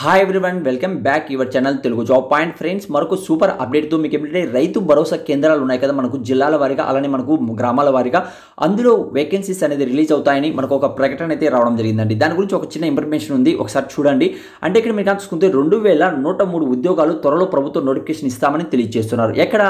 hi everyone welcome back your channel Telugu job point friends మరొక super అప్డేట్తో మీకు ఏంటంటే రైతు భరోసా కేంద్రాలు ఉన్నాయి కదా మనకు జిల్లాల వారిగా అలానే మనకు గ్రామాల వారిగా అందులో వేకెన్సీస్ అనేది రిలీజ్ అవుతాయని మనకు ఒక ప్రకటన అయితే రావడం జరిగిందండి దాని గురించి ఒక చిన్న ఇన్ఫర్మేషన్ ఉంది ఒకసారి చూడండి అంటే ఇక్కడ మీరు చూసుకుంటే రెండు వేల నూట మూడు ఉద్యోగాలు త్వరలో ప్రభుత్వం నోటిఫికేషన్ ఇస్తామని తెలియజేస్తున్నారు ఎక్కడ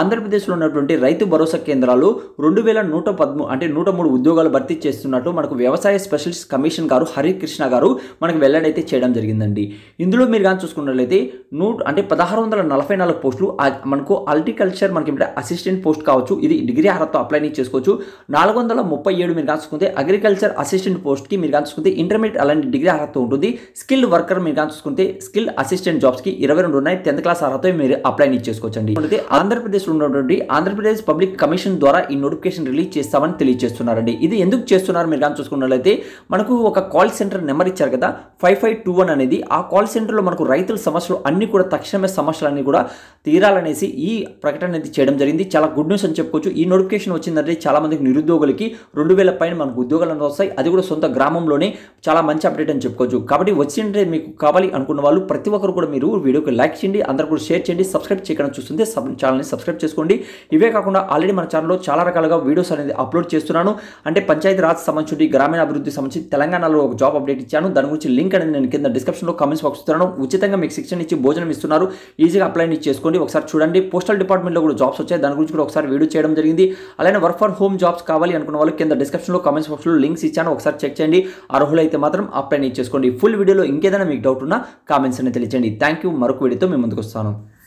ఆంధ్రప్రదేశ్లో ఉన్నటువంటి రైతు భరోసా కేంద్రాలు రెండు వేల నూట పద్మూ అంటే నూట మూడు ఉద్యోగాలు భర్తీ చేస్తున్నట్టు మనకు వ్యవసాయ స్పెషలిస్ట్ కమిషన్ గారు హరికృష్ణ గారు మనకు వెల్లడైతే చేయడం జరిగిందండి ఇందులో మీరు కానీ చూసుకున్నట్లయితే నూట అంటే పదహారు వందల నలభై నాలుగు పోస్టులు మనకు అల్టికల్చర్ మనకి అసిస్టెంట్ పోస్ట్ కావచ్చు ఇది డిగ్రీ అర్హత అప్లై చేసుకోవచ్చు నాలుగు వందల ముప్పై ఏడు మీరు కానీ అగ్రికల్చర్ అసిస్టెంట్ పోస్ట్కి మీరు కానీ ఇంటర్మీడియట్ అలాంటి డిగ్రీ అర్హత ఉంటుంది స్కిల్ వర్కర్ మీరు కానీ చూసుకుంటే స్కిల్ అసిస్టెంట్ జాబ్స్కి ఇరవై రెండు ఉన్నాయి టెన్త్ క్లాస్ అర్హత మీరు అప్లై చేసుకోవచ్చు అండి ఆంధ్రప్రదేశ్లో ఉన్నటువంటి ఆంధ్రప్రదేశ్ పబ్లిక్ కమిషన్ ద్వారా ఈ నోటిఫికేషన్ రిలీజ్ చేస్తామని తెలియజేస్తున్నారండి ఇది ఎందుకు చేస్తున్నారు మీరు కానీ చూసుకున్నట్లయితే మనకు ఒక కాల్ సెంటర్ నెంబర్ ఇచ్చారు కదా ఫైవ్ ఫైవ్ టూ వన్ అనేది ఆ కాల్ సెంటర్లో మనకు రైతుల సమస్యలు అన్నీ కూడా తక్షణమే సమస్యలన్నీ కూడా తీరాలనేసి ఈ ప్రకటన అనేది చేయడం జరిగింది చాలా గుడ్ న్యూస్ అని చెప్పుకోవచ్చు ఈ నోటిఫికేషన్ వచ్చిందంటే చాలామందికి నిరుద్యోగులకి రెండు వేల పైన మనకు ఉద్యోగాలు వస్తాయి అది కూడా సొంత గ్రామంలోనే చాలా మంచి అప్డేట్ అని చెప్పుకోవచ్చు కాబట్టి వచ్చిందంటే మీకు కావాలి అనుకున్న వాళ్ళు ప్రతి ఒక్కరు కూడా మీరు వీడియోకి లైక్ చేయండి అందరూ కూడా షేర్ చేయండి సబ్స్క్రైబ్ చేయకుండా చూస్తుంది ఛానల్ని సబ్స్క్రైబ్ చేసుకోండి ఇవే కాకుండా ఆల్రెడీ మన ఛానల్లో చాలా రకాలుగా వీడియోస్ అనేది అప్లోడ్ చేస్తున్నాను అంటే పంచాయతీ రాజ్ సంబంధించి గ్రామీణ అభివృద్ధి సంబంధించి తెలంగాణలో ఒక జాబ్ అప్డేట్ ఇచ్చాను దాని గురించి లింక్ అనేది నేను కింద డిస్క్రిప్షన్లో కామెంట్స్ బాక్స్ ఇస్తున్నాను ఉచితంగా మీకు శిక్షణ ఇచ్చి భోజనం ఇస్తున్నారు ఈజీగా అప్లై చేసుకోండి ఒకసారి చూడండి పోస్టల్ డిపార్ట్మెంట్లో కూడా జాబ్స్ వచ్చాయి దాని గురించి కూడా ఒకసారి వీడియో చేయడం జరిగింది అలానే వర్క్ ఫర్ హోమ్ జాబ్స్ కావాలి అనుకున్న వాళ్ళు కింద డిస్క్రిప్షన్లో కామెంట్స్ బాక్స్లో లింక్స్ ఇచ్చాను ఒకసారి చెక్ చేయండి అర్హులైతే మాత్రం అప్లై చేసుకోండి ఫుల్ వీడియోలో ఇంకేదైనా మీకు డౌట్ ఉన్నా కామెంట్స్ అనేది తెలియజేయండి థ్యాంక్ యూ మరొక వీడియోతో మేము ముందుకు వస్తాను